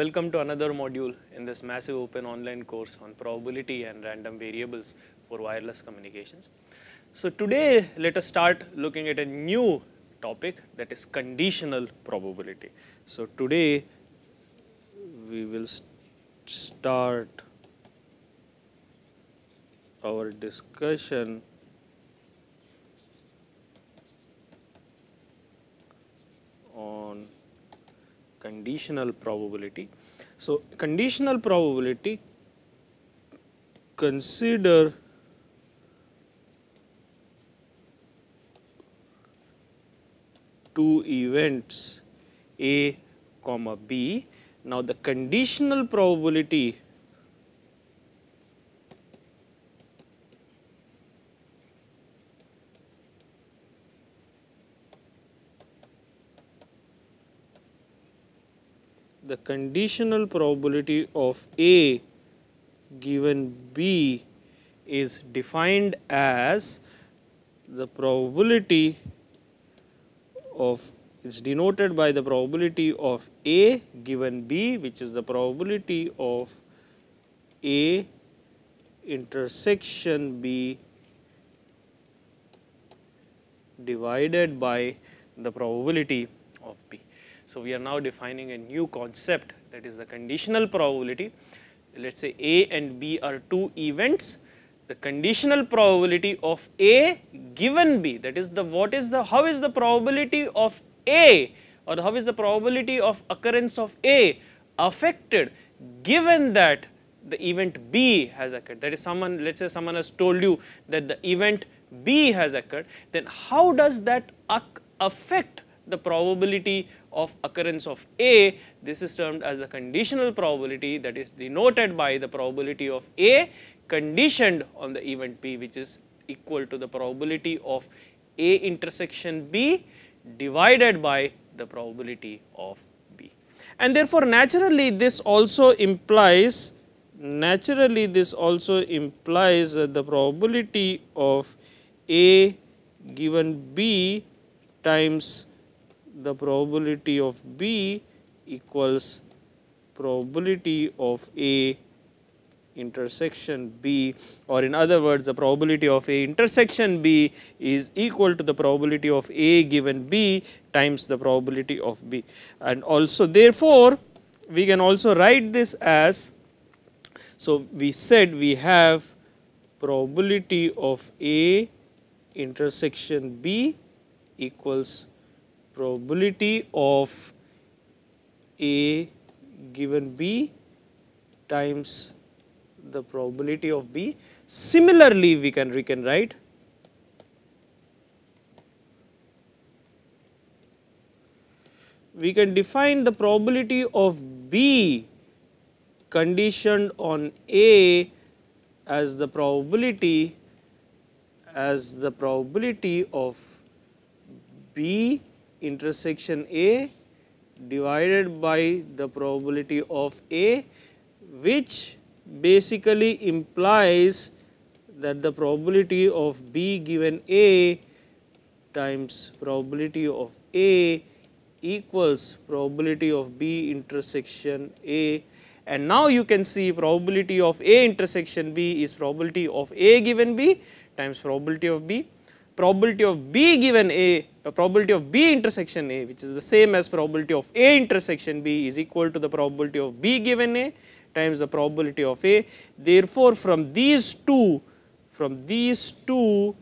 Welcome to another module in this massive open online course on probability and random variables for wireless communications. So today let us start looking at a new topic that is conditional probability. So today we will st start our discussion on conditional probability so, conditional probability consider two events A comma B. Now, the conditional probability the conditional probability of A given B is defined as the probability of is denoted by the probability of A given B which is the probability of A intersection B divided by the probability of B. So we are now defining a new concept that is the conditional probability. Let's say A and B are two events. The conditional probability of A given B, that is the what is the how is the probability of A or how is the probability of occurrence of A affected given that the event B has occurred. That is someone let us say someone has told you that the event B has occurred, then how does that affect the probability of occurrence of A, this is termed as the conditional probability that is denoted by the probability of A conditioned on the event P which is equal to the probability of A intersection B divided by the probability of B. And therefore, naturally this also implies naturally this also implies that the probability of A given B times the probability of B equals probability of A intersection B or in other words the probability of A intersection B is equal to the probability of A given B times the probability of B. And also therefore, we can also write this as, so we said we have probability of A intersection B equals probability of A given B times the probability of B. Similarly, we can we can write we can define the probability of B conditioned on A as the probability as the probability of B intersection A divided by the probability of A which basically implies that the probability of B given A times probability of A equals probability of B intersection A and now you can see probability of A intersection B is probability of A given B times probability of B probability of B given A, probability of B intersection A which is the same as probability of A intersection B is equal to the probability of B given A times the probability of A. Therefore, from these two, from these two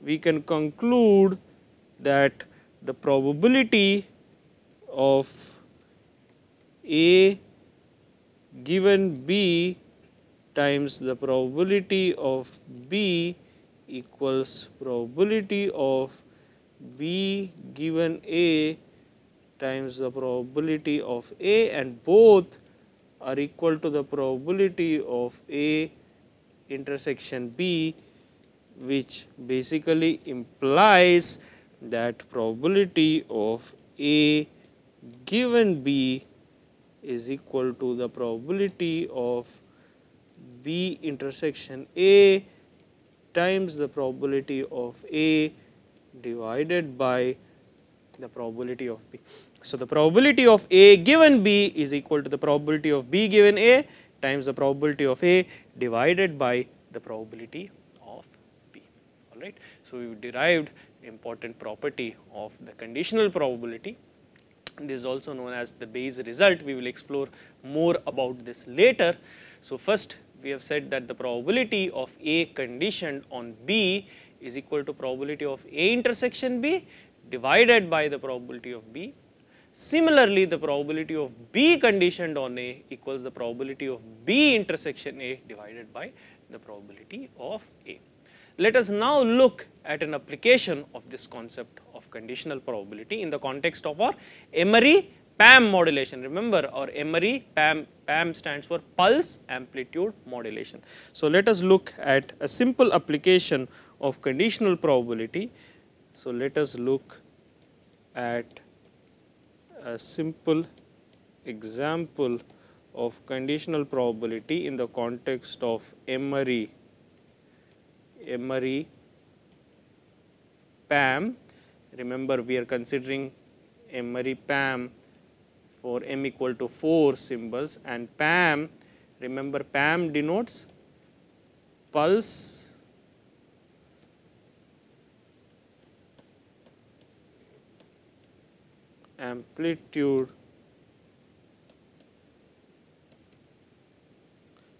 we can conclude that the probability of A given B times the probability of B equals probability of B given A times the probability of A and both are equal to the probability of A intersection B which basically implies that probability of A given B is equal to the probability of B intersection A times the probability of A divided by the probability of B. So, the probability of A given B is equal to the probability of B given A times the probability of A divided by the probability of B, all right. So, we derived important property of the conditional probability. This is also known as the Bayes result. We will explore more about this later. So, first we have said that the probability of A conditioned on B is equal to probability of A intersection B divided by the probability of B. Similarly, the probability of B conditioned on A equals the probability of B intersection A divided by the probability of A. Let us now look at an application of this concept of conditional probability in the context of our Emery PAM modulation. Remember or MRE, PAM, PAM stands for pulse amplitude modulation. So, let us look at a simple application of conditional probability. So, let us look at a simple example of conditional probability in the context of MRE, MRE PAM. Remember, we are considering MRE PAM for m equal to 4 symbols and PAM remember PAM denotes pulse amplitude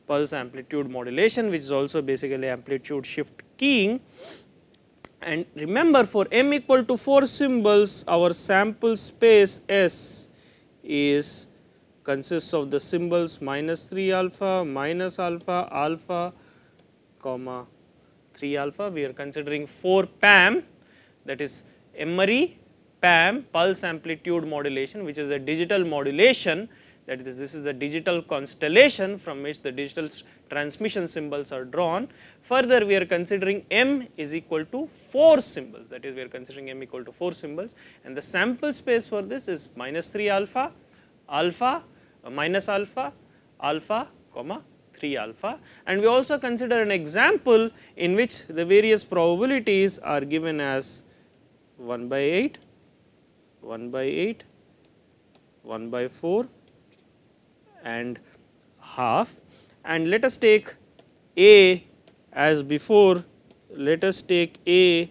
pulse amplitude modulation which is also basically amplitude shift keying and remember for m equal to 4 symbols our sample space S is consists of the symbols minus 3 alpha, minus alpha, alpha, comma 3 alpha. We are considering 4 PAM that is Emery PAM pulse amplitude modulation which is a digital modulation that is this is a digital constellation from which the digital transmission symbols are drawn. Further we are considering m is equal to 4 symbols that is we are considering m equal to 4 symbols and the sample space for this is minus 3 alpha, alpha, uh, minus alpha, alpha comma 3 alpha and we also consider an example in which the various probabilities are given as 1 by 8, 1 by 8, 1 by 4, and half and let us take A as before let us take A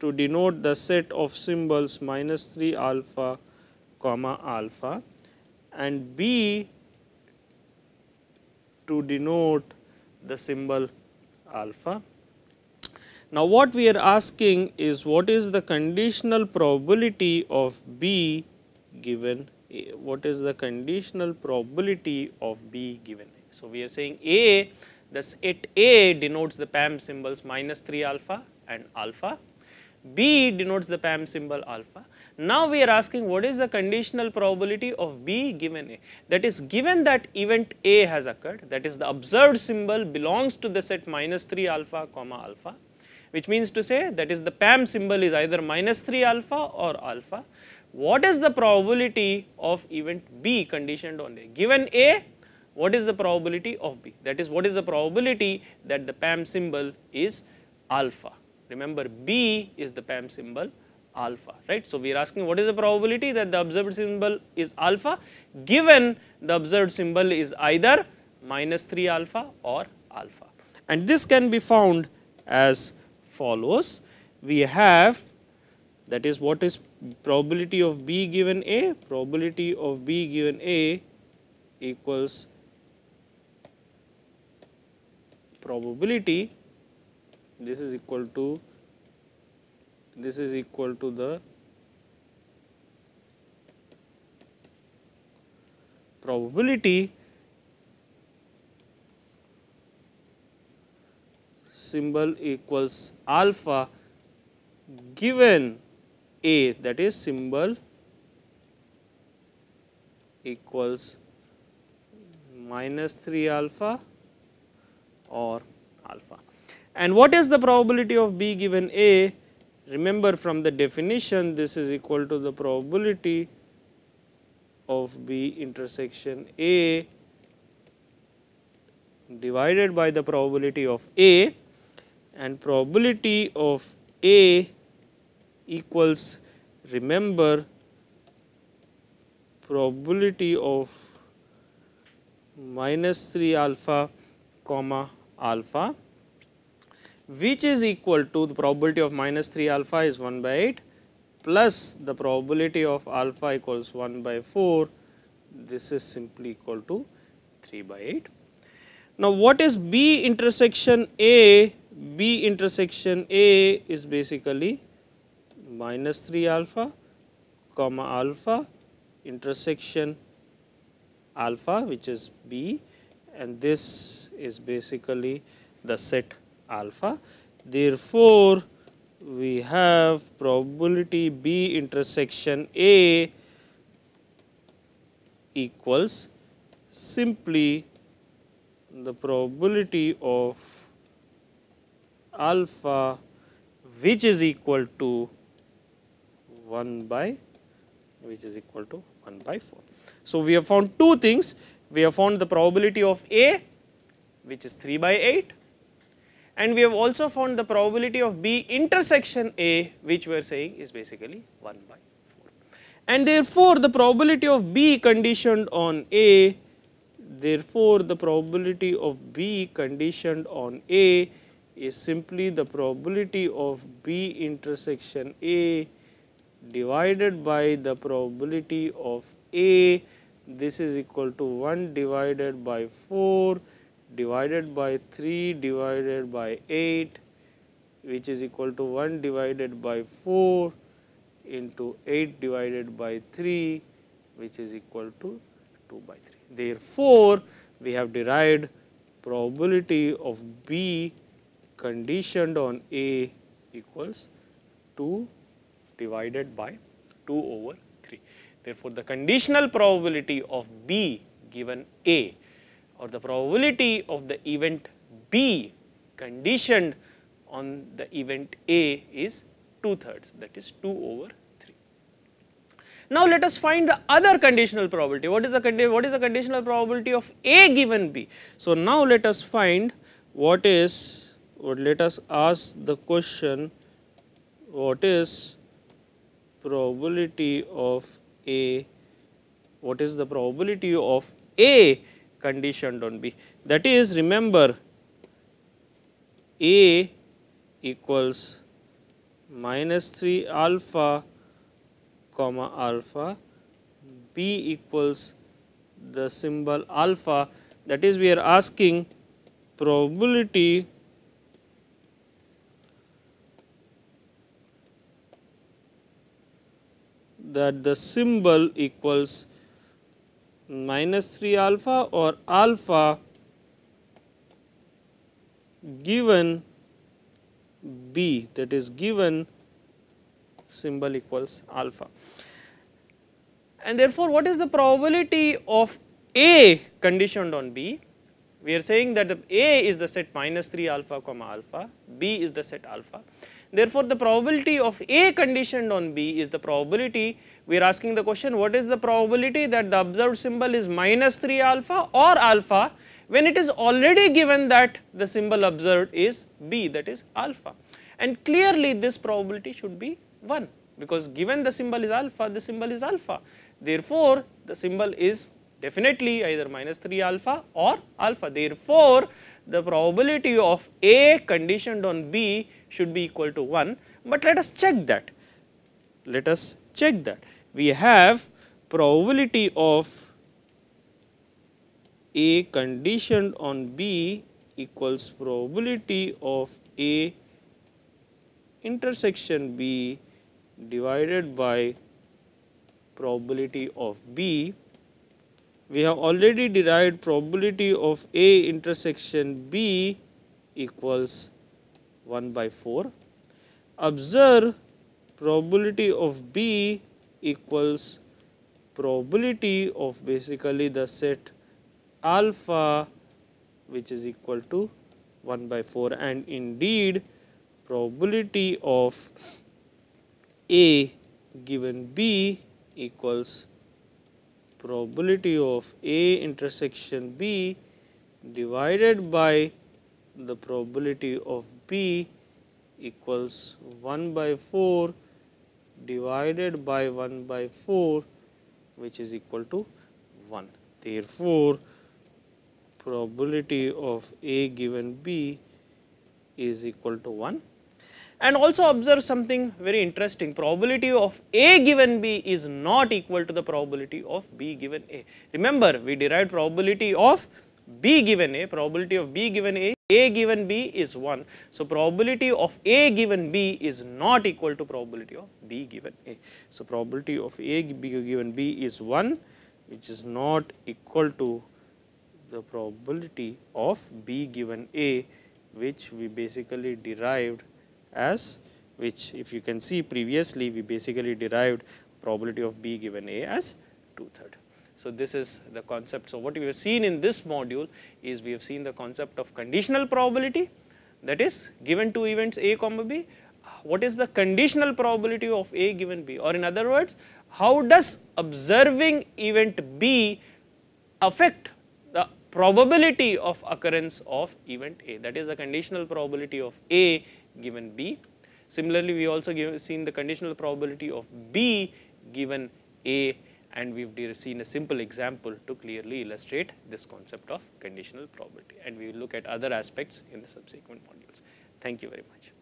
to denote the set of symbols minus 3 alpha comma alpha and B to denote the symbol alpha. Now, what we are asking is what is the conditional probability of B given Eh, what is the conditional probability of B given A. So, we are saying A thus at A denotes the PAM symbols minus 3 alpha and alpha, B denotes the PAM symbol alpha. Now, we are asking what is the conditional probability of B given A that is given that event A has occurred that is the observed symbol belongs to the set minus 3 alpha comma alpha which means to say that is the PAM symbol is either minus 3 alpha or alpha what is the probability of event B conditioned on A? Given A, what is the probability of B? That is, what is the probability that the PAM symbol is alpha? Remember, B is the PAM symbol alpha, right? So, we are asking what is the probability that the observed symbol is alpha given the observed symbol is either minus 3 alpha or alpha. And this can be found as follows. We have that is what is probability of B given A? Probability of B given A equals probability this is equal to this is equal to the probability symbol equals alpha given a that is symbol equals minus 3 alpha or alpha. And what is the probability of B given A? Remember from the definition this is equal to the probability of B intersection A divided by the probability of A and probability of A equals remember probability of minus 3 alpha comma alpha which is equal to the probability of minus 3 alpha is 1 by 8 plus the probability of alpha equals 1 by 4 this is simply equal to 3 by 8. Now, what is B intersection A? B intersection A is basically minus 3 alpha comma alpha intersection alpha which is B and this is basically the set alpha. Therefore, we have probability B intersection A equals simply the probability of alpha which is equal to 1 by which is equal to 1 by 4. So, we have found two things. We have found the probability of A which is 3 by 8 and we have also found the probability of B intersection A which we are saying is basically 1 by 4. And therefore, the probability of B conditioned on A, therefore, the probability of B conditioned on A is simply the probability of B intersection A divided by the probability of A this is equal to 1 divided by 4 divided by 3 divided by 8 which is equal to 1 divided by 4 into 8 divided by 3 which is equal to 2 by 3. Therefore, we have derived probability of B conditioned on A equals 2 divided by 2 over 3. Therefore, the conditional probability of B given A or the probability of the event B conditioned on the event A is 2 thirds that is 2 over 3. Now, let us find the other conditional probability. What is the, what is the conditional probability of A given B? So, now let us find what is or let us ask the question what is probability of A, what is the probability of A conditioned on B. That is remember A equals minus 3 alpha comma alpha, B equals the symbol alpha that is we are asking probability that the symbol equals minus 3 alpha or alpha given b that is given symbol equals alpha. And therefore, what is the probability of A conditioned on B? We are saying that the A is the set minus 3 alpha comma alpha, B is the set alpha. Therefore, the probability of A conditioned on B is the probability we are asking the question what is the probability that the observed symbol is minus 3 alpha or alpha when it is already given that the symbol observed is B that is alpha. And clearly this probability should be 1 because given the symbol is alpha, the symbol is alpha. Therefore, the symbol is definitely either minus 3 alpha or alpha. Therefore, the probability of A conditioned on B should be equal to 1, but let us check that. Let us check that. We have probability of A conditioned on B equals probability of A intersection B divided by probability of B. We have already derived probability of A intersection B equals 1 by 4. Observe probability of B equals probability of basically the set alpha which is equal to 1 by 4 and indeed probability of A given B equals probability of A intersection B divided by the probability of P equals 1 by 4 divided by 1 by 4 which is equal to 1. Therefore, probability of A given B is equal to 1 and also observe something very interesting probability of A given B is not equal to the probability of B given A. Remember we derived probability of B given A, probability of B given A a given B is 1. So, probability of A given B is not equal to probability of B given A. So, probability of A given B is 1 which is not equal to the probability of B given A which we basically derived as which if you can see previously we basically derived probability of B given A as 2 third. So this is the concept. So what we have seen in this module is we have seen the concept of conditional probability that is given two events A comma B, what is the conditional probability of A given B or in other words, how does observing event B affect the probability of occurrence of event A that is the conditional probability of A given B. Similarly, we also give, seen the conditional probability of B given A and we have seen a simple example to clearly illustrate this concept of conditional probability and we will look at other aspects in the subsequent modules. Thank you very much.